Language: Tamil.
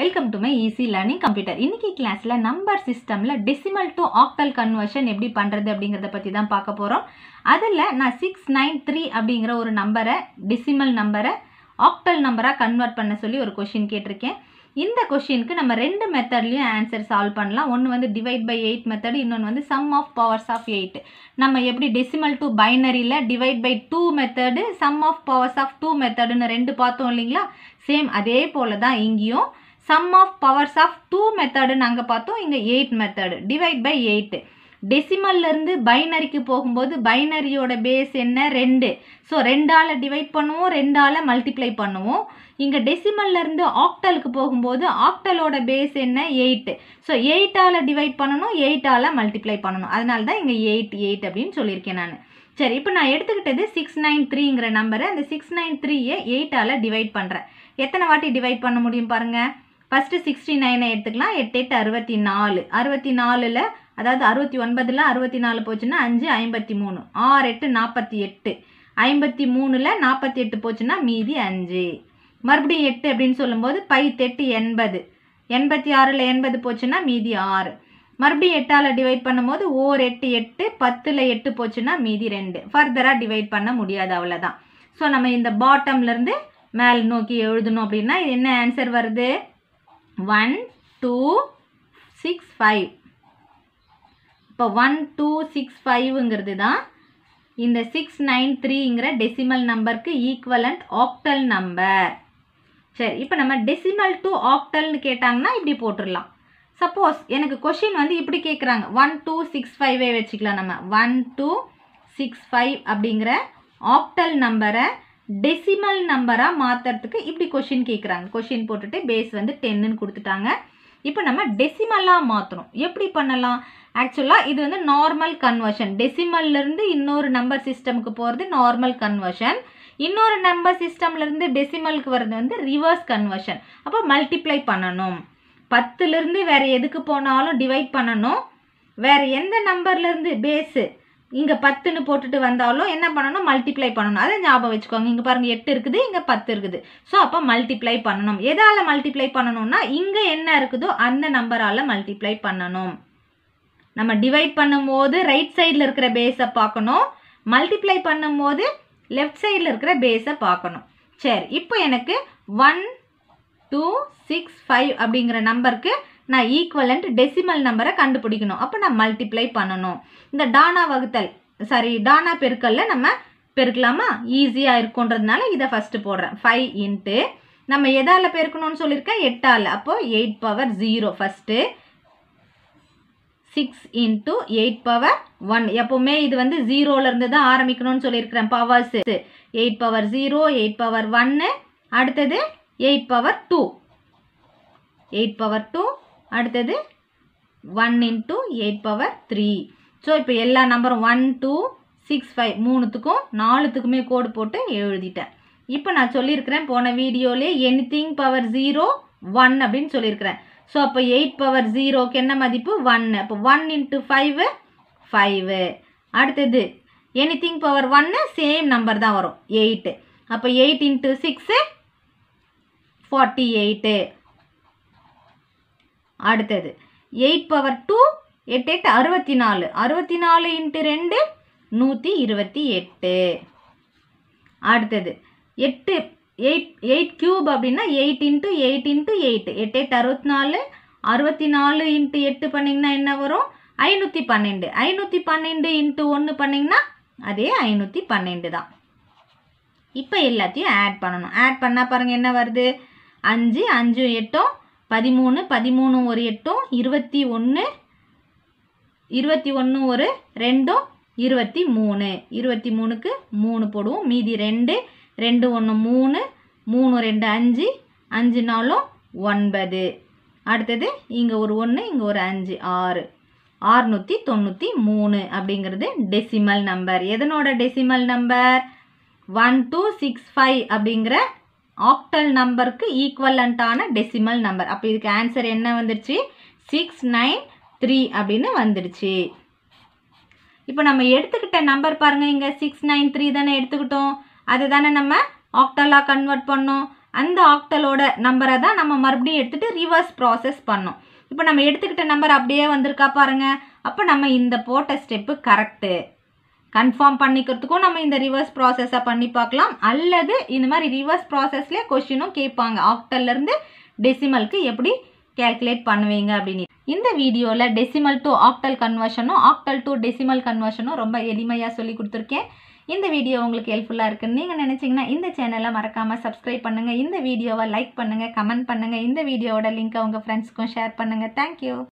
welcome to my easy learning computer இன்னைக்கு கிளாஸில் நம்பர் சிஸ்டமில் டெசிமல் டு ஆக்டல் கன்வர்ஷன் எப்படி பண்ணுறது அப்படிங்கிறத பற்றி தான் பார்க்க போகிறோம் அதில் நான் சிக்ஸ் நைன் த்ரீ அப்படிங்கிற ஒரு நம்பரை டெசிமல் நம்பரை ஆக்டல் நம்பராக கன்வெர்ட் பண்ண சொல்லி ஒரு கொஷின் கேட்டிருக்கேன் இந்த கொஷினுக்கு நம்ம ரெண்டு மெத்தட்லேயும் ஆன்சர் சால்வ் பண்ணலாம் ஒன்று வந்து டிவைட் பை எயிட் மெத்தட் இன்னொன்று வந்து sum of powers of eight நம்ம எப்படி டெசிமல் டு பைனரியில் divide by two method sum of powers of two மெத்தடுன்னு ரெண்டு பார்த்தோம் இல்லைங்களா சேம் அதே போல் தான் இங்கேயும் sum of powers of two மெத்தடுன்னு அங்கே பார்த்தோம் இங்கே eight method divide by eight டெசிமல்லேருந்து பைனரிக்கு போகும்போது பைனரியோட பேஸ் என்ன ரெண்டு ஸோ ரெண்டால் டிவைட் பண்ணுவோம் ரெண்டால் மல்டிப்ளை பண்ணுவோம் இங்கே டெசிமல்லேருந்து ஆக்டலுக்கு போகும்போது ஆக்டலோட பேஸ் என்ன எயிட்டு ஸோ எயிட்டால் டிவைட் பண்ணணும் 8ால மல்டிப்ளை பண்ணணும் அதனால்தான் தான் இங்கே எயிட் எயிட் அப்படின்னு சொல்லியிருக்கேன் நான் சரி இப்போ நான் எடுத்துக்கிட்டது சிக்ஸ் நைன் த்ரீங்கிற அந்த சிக்ஸ் நைன் த்ரீயை எயிட்டால் டிவைட் பண்ணுறேன் எத்தனை வாட்டி டிவைட் பண்ண முடியும் பாருங்கள் ஃபஸ்ட்டு சிக்ஸ்டி நைனை எடுத்துக்கலாம் எட்டு எட்டு அறுபத்தி நாலு அறுபத்தி நாலில் அதாவது அறுபத்தி ஒன்பதில் அறுபத்தி நாலு போச்சுன்னா அஞ்சு ஐம்பத்தி மூணு ஆறு எட்டு நாற்பத்தி எட்டு ஐம்பத்தி மூணில் நாற்பத்தி எட்டு போச்சுன்னா மீதி அஞ்சு மறுபடியும் எட்டு அப்படின்னு சொல்லும்போது பை தெட்டு எண்பது எண்பத்தி ஆறில் எண்பது போச்சுன்னா மீதி ஆறு மறுபடியும் எட்டால் டிவைட் பண்ணும்போது ஓர் எட்டு எட்டு பத்தில் எட்டு போச்சுன்னா மீதி ரெண்டு ஃபர்தராக டிவைட் பண்ண முடியாது அவ்வளோதான் ஸோ நம்ம இந்த பாட்டம்லேருந்து மேல் நோக்கி எழுதணும் அப்படின்னா என்ன ஆன்சர் வருது ஒன் டூ சிக்ஸ் ஃபைவ் இப்போ ஒன் டூ சிக்ஸ் ஃபைவ்ங்கிறது தான் இந்த சிக்ஸ் நைன் த்ரீங்கிற டெசிமல் நம்பருக்கு ஈக்குவலண்ட் ஆக்டல் நம்பர் சரி இப்போ நம்ம டெசிமல் டு ஆக்டல்னு கேட்டாங்கன்னா இப்படி போட்டுடலாம் சப்போஸ் எனக்கு கொஷின் வந்து இப்படி கேட்குறாங்க ஒன் டூ சிக்ஸ் ஃபைவே வச்சுக்கலாம் நம்ம ஒன் டூ சிக்ஸ் ஃபைவ் அப்படிங்கிற ஆக்டல் நம்பரை டெசிமல் நம்பராக மாற்றுறதுக்கு இப்படி கொஷின் கேட்குறாங்க கொஷின் போட்டுட்டு பேஸ் வந்து டென்னுன்னு கொடுத்துட்டாங்க இப்போ நம்ம டெசிமலாக மாற்றணும் எப்படி பண்ணலாம் ஆக்சுவலாக இது வந்து நார்மல் கன்வர்ஷன் டெசிமல்லேருந்து இன்னொரு நம்பர் சிஸ்டமுக்கு போகிறது நார்மல் கன்வர்ஷன் இன்னொரு நம்பர் சிஸ்டம்லேருந்து டெசிமலுக்கு வர்றது வந்து ரிவர்ஸ் கன்வர்ஷன் அப்போ மல்டிப்ளை பண்ணணும் பத்துலேருந்து வேறு எதுக்கு போனாலும் டிவைட் பண்ணணும் வேறு எந்த நம்பர்லேருந்து பேஸு இங்கே பத்துன்னு போட்டுட்டு வந்தாலும் என்ன பண்ணணும் மல்டிப்ளை பண்ணணும் அதை ஞாபகம் வச்சுக்கோங்க இங்கே பாருங்கள் எட்டு இருக்குது இங்கே பத்து இருக்குது ஸோ அப்போ மல்டிப்ளை பண்ணணும் எதால் மல்டிப்ளை பண்ணணும்னா இங்கே என்ன இருக்குதோ அந்த நம்பரால் மல்டிப்ளை பண்ணணும் நம்ம டிவைட் பண்ணும்போது ரைட் சைடில் இருக்கிற பேஸை பார்க்கணும் மல்டிப்ளை பண்ணும்போது லெஃப்ட் சைடில் இருக்கிற பேஸை பார்க்கணும் சரி இப்போ எனக்கு ஒன் டூ சிக்ஸ் ஃபைவ் அப்படிங்கிற நம்பருக்கு நான் ஈக்குவலண்ட் டெசிமல் நம்பரை கண்டுபிடிக்கணும் அப்போ நான் மல்டிப்ளை பண்ணணும் இந்த டானா வகுத்தல் சாரி டானா பெருக்கல்ல நம்ம பெருக்கலாமா ஈஸியாக இருக்குன்றதுனால இதை ஃபஸ்ட்டு போடுறேன் ஃபைவ் இன்ட்டு நம்ம எதால் பெருக்கணும்னு சொல்லியிருக்கேன் எட்டால் அப்போது eight power zero first six into eight power one எப்போவுமே இது வந்து ஜீரோலேருந்து தான் ஆரம்பிக்கணும்னு சொல்லியிருக்கிறேன் powers eight power zero eight power ஒன்னு அடுத்தது eight power two eight power two அடுத்தது one into eight power three so இப்போ எல்லா நம்பரும் ஒன் டூ சிக்ஸ் ஃபைவ் மூணுத்துக்கும் நாலுத்துக்குமே கோடு போட்டு எழுதிட்டேன் இப்போ நான் சொல்லியிருக்கிறேன் போன வீடியோலே எனிதிங் பவர் ஜீரோ ஒன் அப்படின்னு சொல்லியிருக்கிறேன் ஸோ அப்போ எயிட் பவர் 0 கென்ன மதிப்பு 1 அப்போ ஒன் into 5, 5 அடுத்தது anything பவர் 1 சேம் நம்பர் தான் வரும் எயிட்டு அப்போ eight into six forty eight அடுத்தது எயிட் பவர் டூ எட்டு எட்டு அறுபத்தி நாலு அறுபத்தி நாலு இன்ட்டு ரெண்டு நூற்றி இருபத்தி எட்டு அடுத்தது எட்டு எயிட் எயிட் க்யூப் அப்படின்னா eight into eight into eight எட்டு எட்டு அறுபத்தி நாலு அறுபத்தி நாலு இன்ட்டு எட்டு பண்ணிங்கன்னா என்ன வரும் ஐநூற்றி பன்னெண்டு ஐநூற்றி பன்னெண்டு இன்ட்டு ஒன்று பண்ணிங்கன்னா அதே ஐநூற்றி பன்னெண்டு தான் இப்போ எல்லாத்தையும் ஆட் பண்ணணும் ஆட் பண்ணால் பாருங்கள் என்ன வருது அஞ்சு அஞ்சும் எட்டும் பதிமூணு பதிமூணு ஒரு எட்டும் இருபத்தி ஒன்று இருபத்தி ஒன்று ஒரு ரெண்டும் இருபத்தி மூணு இருபத்தி மூணுக்கு மூணு போடுவோம் மீதி ரெண்டு ரெண்டு ஒன்று மூணு மூணு ரெண்டு அஞ்சு அஞ்சு நாளும் ஒன்பது அடுத்தது இங்கே ஒரு ஒன்று இங்கே ஒரு அஞ்சு ஆறு ஆறுநூற்றி தொண்ணூற்றி மூணு அப்படிங்கிறது டெசிமல் நம்பர் எதனோட decimal number one two six five அப்படிங்கிற ஆக்டல் நம்பருக்கு ஈக்குவலண்ட்டான டெசிமல் நம்பர் அப்போ இதுக்கு ஆன்சர் என்ன வந்துருச்சு சிக்ஸ் நைன் த்ரீ அப்படின்னு வந்துடுச்சு இப்போ நம்ம எடுத்துக்கிட்ட நம்பர் பாருங்கள் இங்கே சிக்ஸ் நைன் த்ரீ தானே எடுத்துக்கிட்டோம் அது தானே நம்ம ஆக்டலாக கன்வெர்ட் பண்ணோம் அந்த ஆக்டலோட நம்பரை தான் நம்ம மறுபடியும் எடுத்துகிட்டு ரிவர்ஸ் ப்ராசஸ் பண்ணோம் இப்போ நம்ம எடுத்துக்கிட்ட நம்பர் அப்படியே வந்திருக்கா பாருங்கள் அப்போ நம்ம இந்த போட்ட ஸ்டெப்பு கரெக்டு கன்ஃபார்ம் பண்ணிக்கிறதுக்கும் நம்ம இந்த ரிவர்ஸ் ப்ராசஸை பண்ணி பார்க்கலாம் அல்லது இந்த மாதிரி ரிவர்ஸ் ப்ராசஸ்லேயே கொஷினும் கேட்பாங்க ஆக்டல்லேருந்து டெசிமலுக்கு எப்படி கேல்குலேட் பண்ணுவீங்க அப்படின்னு இந்த வீடியோவில் டெசிமல் டு ஆக்டல் கன்வர்ஷனும் ஆக்டல் டு டெசிமல் கன்வர்ஷனும் ரொம்ப எளிமையாக சொல்லி கொடுத்துருக்கேன் இந்த வீடியோ உங்களுக்கு ஹெல்ப்ஃபுல்லாக இருக்குன்னு நீங்கள் நினச்சிங்கன்னா இந்த சேனலை மறக்காமல் சப்ஸ்கிரைப் பண்ணுங்கள் இந்த வீடியோவை லைக் பண்ணுங்கள் கமெண்ட் பண்ணுங்கள் இந்த வீடியோவோட லிங்க்கை உங்கள் ஃப்ரெண்ட்ஸ்க்கும் ஷேர் பண்ணுங்கள் தேங்க்யூ